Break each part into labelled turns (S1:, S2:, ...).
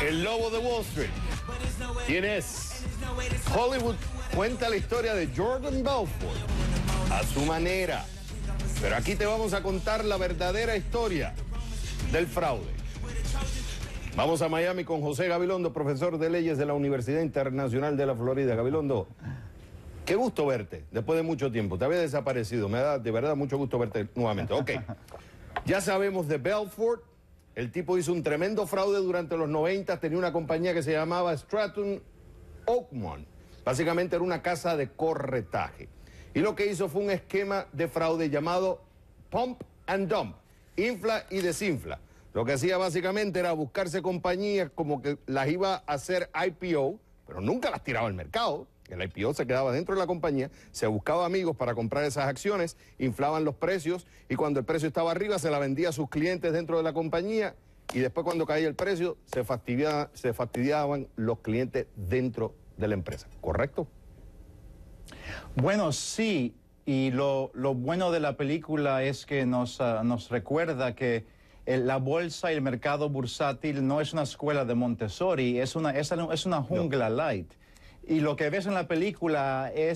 S1: El lobo de Wall Street. ¿Quién es? Hollywood cuenta la historia de Jordan Belfort a su manera. Pero aquí te vamos a contar la verdadera historia del fraude. Vamos a Miami con José Gabilondo, profesor de leyes de la Universidad Internacional de la Florida. Gabilondo, qué gusto verte después de mucho tiempo. Te había desaparecido. Me da de verdad mucho gusto verte nuevamente. Ok. Ya sabemos de Belfort, el tipo hizo un tremendo fraude durante los 90, tenía una compañía que se llamaba Stratton Oakmont. Básicamente era una casa de corretaje. Y lo que hizo fue un esquema de fraude llamado pump and dump, infla y desinfla. Lo que hacía básicamente era buscarse compañías como que las iba a hacer IPO, pero nunca las tiraba al mercado el IPO se quedaba dentro de la compañía, se buscaba amigos para comprar esas acciones, inflaban los precios y cuando el precio estaba arriba se la vendía a sus clientes dentro de la compañía y después cuando caía el precio se, fastidiaban los clientes dentro de la empresa, ¿correcto?
S2: Bueno, sí, y lo, bueno de la película es que nos, ah, recuerda que eh, la bolsa y el mercado bursátil no es una escuela de Montessori, es una, jungla light y lo que ves en la película eh,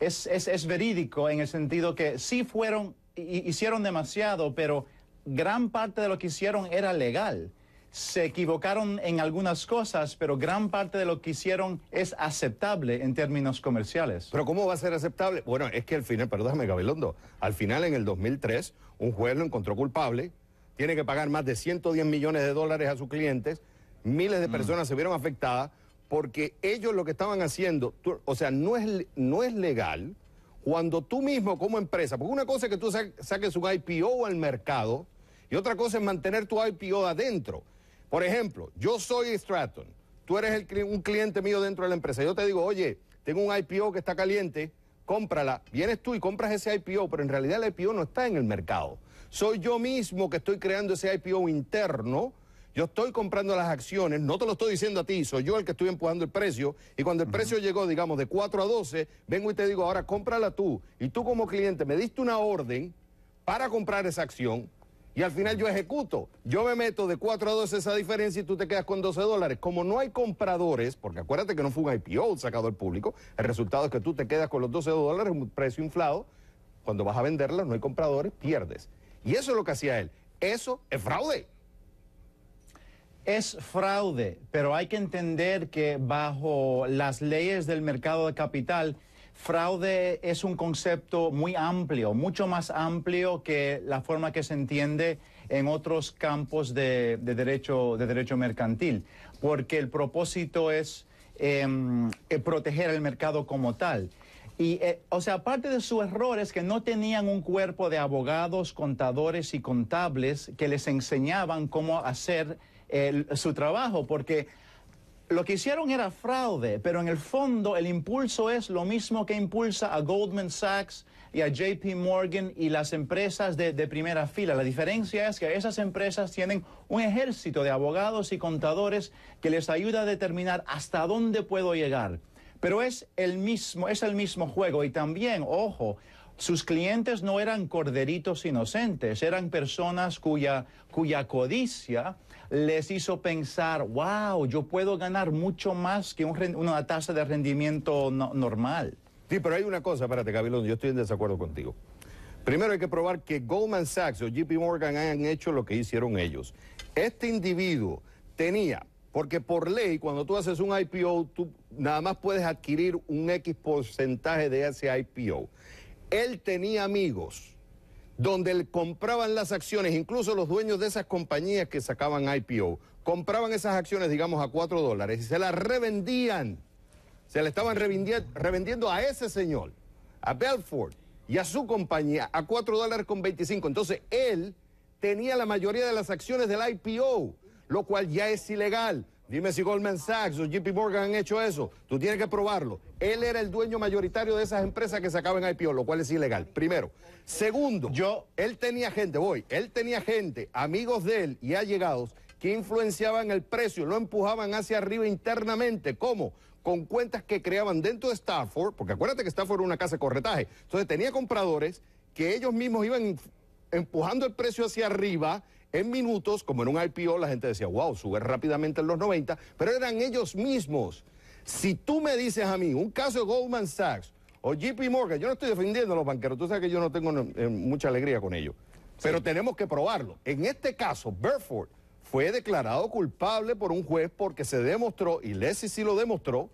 S2: es, es, verídico en el sentido que sí fueron, hicieron demasiado, pero gran parte de lo que hicieron era legal. Se equivocaron en algunas cosas, pero gran parte de lo que hicieron es aceptable en términos comerciales. Pero
S1: ¿cómo va a ser aceptable? Bueno, es que al final, perdóname Gabilondo, al final en el 2003 un juez lo encontró culpable, tiene que pagar más de 110 millones de dólares a sus clientes, miles de mm. personas se vieron afectadas, porque ellos lo que estaban haciendo, o sea, no es, no es legal cuando tú mismo como empresa, porque una cosa es que tú saques un IPO al mercado y otra cosa es mantener tu IPO adentro. Por ejemplo, yo soy Stratton, tú eres un cliente mío dentro de la empresa, yo te digo, oye, tengo un IPO que está caliente, cómprala, vienes tú y compras ese IPO, pero en realidad el IPO no está en el mercado. Soy yo mismo que estoy creando ese IPO interno yo estoy comprando las acciones, no te lo estoy diciendo a ti, soy yo el que estoy empujando el precio. Y cuando el precio llegó, digamos, de 4 a 12, vengo y te digo, ahora cómprala tú. Y tú como cliente me diste una orden para comprar esa acción y al final yo ejecuto. Yo me meto de 4 a 12 esa diferencia y tú te quedas con 12 dólares. Como no hay compradores, porque acuérdate que no fue un IPO sacado al público, el resultado es que tú te quedas con los 12 dólares, un precio inflado. Cuando vas a venderla, no hay compradores, pierdes. Y eso es lo que hacía él. Eso es fraude. Es fraude,
S2: pero hay que entender que bajo las leyes del mercado de capital, fraude es un concepto muy amplio, mucho más amplio que la forma que se entiende en otros campos de, derecho, de derecho mercantil, porque el propósito es em, eh, proteger el mercado como tal. Y, eh, o sea, aparte de su error es que no tenían un cuerpo de abogados, contadores y contables que les enseñaban cómo hacer su trabajo, porque lo que hicieron era fraude, pero en el fondo el impulso es lo mismo que impulsa a Goldman Sachs y a JP Morgan y las empresas de, de, primera fila. La diferencia es que esas empresas tienen un ejército de abogados y contadores que les ayuda a determinar hasta dónde puedo llegar. Pero es el mismo, es el mismo juego. Y también, ojo, sus clientes no eran corderitos inocentes, eran personas cuya, cuya codicia les hizo pensar, wow, yo puedo ganar mucho más que una tasa de rendimiento normal. Sí,
S1: pero hay una cosa, espérate, Gabilón, yo estoy en desacuerdo contigo. Primero hay que probar que Goldman Sachs o JP Morgan hayan hecho lo que hicieron ellos. Este individuo tenía, porque por ley, cuando tú haces un IPO, tú nada más puedes adquirir un X porcentaje de ese IPO él tenía amigos donde compraban las acciones, incluso los dueños de esas compañías que sacaban IPO, compraban esas acciones, digamos, a 4 dólares y se las revendían. Se le estaban revendiendo a ese señor, a Belfort, y a su compañía a 4 dólares con 25. Entonces, él tenía la mayoría de las acciones del IPO, lo cual ya es ilegal. Dime si Goldman Sachs o JP Morgan han hecho eso. Tú tienes que probarlo. Él era el dueño mayoritario de esas empresas que sacaban IPO, lo cual es ilegal. Primero. Segundo, yo, él tenía gente, voy, él tenía gente, amigos de él y allegados que influenciaban el precio, lo empujaban hacia arriba internamente. ¿Cómo? Con cuentas que creaban dentro de Stafford, porque acuérdate que Stafford era una casa de corretaje. Entonces tenía compradores que ellos mismos iban empujando el precio hacia arriba en minutos, como en un IPO, la gente decía, wow, sube rápidamente en los 90, pero eran ellos mismos. Si tú me dices a mí, un caso de Goldman Sachs o JP Morgan, yo no estoy defendiendo a los banqueros, tú sabes que yo no tengo eh, mucha alegría con ellos, pero tenemos que probarlo. En este caso, Burford fue declarado culpable por un juez porque se demostró, y Leslie sí lo demostró,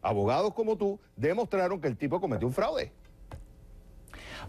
S1: abogados como tú, demostraron que el tipo cometió un fraude.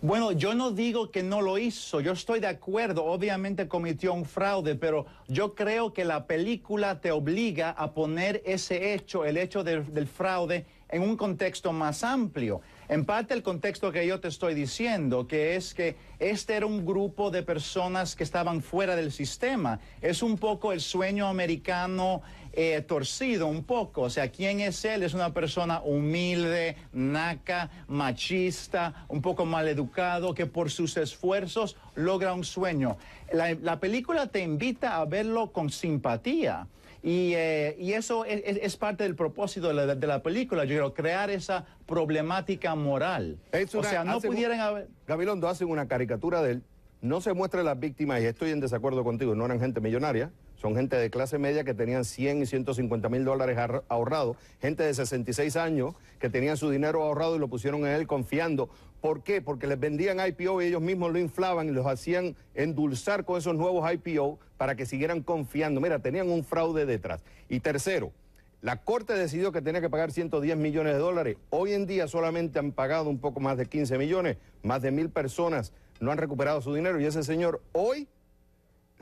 S1: Bueno, yo no digo que no lo hizo, yo estoy de acuerdo,
S2: obviamente cometió un fraude, pero yo creo que la película te obliga a poner ese hecho, el hecho del, fraude, en un contexto más amplio. En parte el contexto que yo te estoy diciendo, que es que este era un grupo de personas que estaban fuera del sistema. Es un poco el sueño americano eh, torcido un poco. O sea, ¿quién es él? Es una persona humilde, naca, machista, un poco maleducado, que por sus esfuerzos logra un sueño. La, película te invita a verlo con simpatía. Y, eh, eso es, parte del propósito de la, película, yo quiero crear esa problemática
S1: moral. o sea, no pudieran haber... Gabilondo, hacen una caricatura de él, no se muestra las víctimas, y estoy en desacuerdo contigo, no eran gente millonaria, son gente de clase media que tenían 100 y 150 mil dólares ahorrados, gente de 66 años que tenían su dinero ahorrado y lo pusieron en él confiando. ¿Por qué? Porque les vendían IPO y ellos mismos lo inflaban y los hacían endulzar con esos nuevos IPO para que siguieran confiando. Mira, tenían un fraude detrás. Y tercero, la Corte decidió que tenía que pagar 110 millones de dólares. Hoy en día solamente han pagado un poco más de 15 millones. Más de mil personas no han recuperado su dinero y ese señor hoy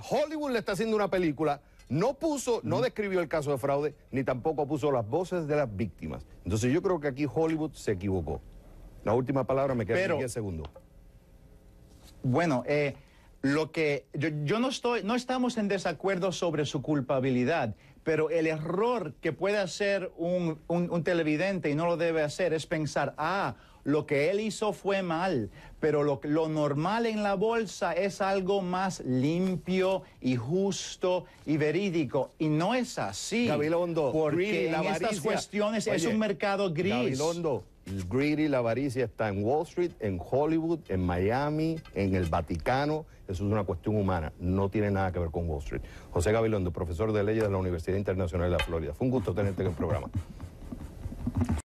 S1: Hollywood le está haciendo una película, no puso, no describió el caso de fraude, ni tampoco puso las voces de las víctimas. Entonces yo creo que aquí Hollywood se equivocó. La última palabra me queda en 10 segundos. Bueno, eh, lo
S2: que yo, no estoy, no estamos en desacuerdo sobre su culpabilidad, pero el error que puede hacer un, televidente y no lo debe hacer es pensar, ah, lo que él hizo fue mal, pero lo, lo, normal en la bolsa es algo más limpio y justo y verídico. Y no es así. Gabilondo, porque en estas cuestiones es un mercado gris. Gabilondo,
S1: el greedy, la avaricia está en Wall Street, en Hollywood, en Miami, en el Vaticano. Eso es una cuestión humana, no tiene nada que ver con Wall Street. José Gabilondo, profesor de leyes de la Universidad Internacional de la Florida. Fue un gusto tenerte en el programa.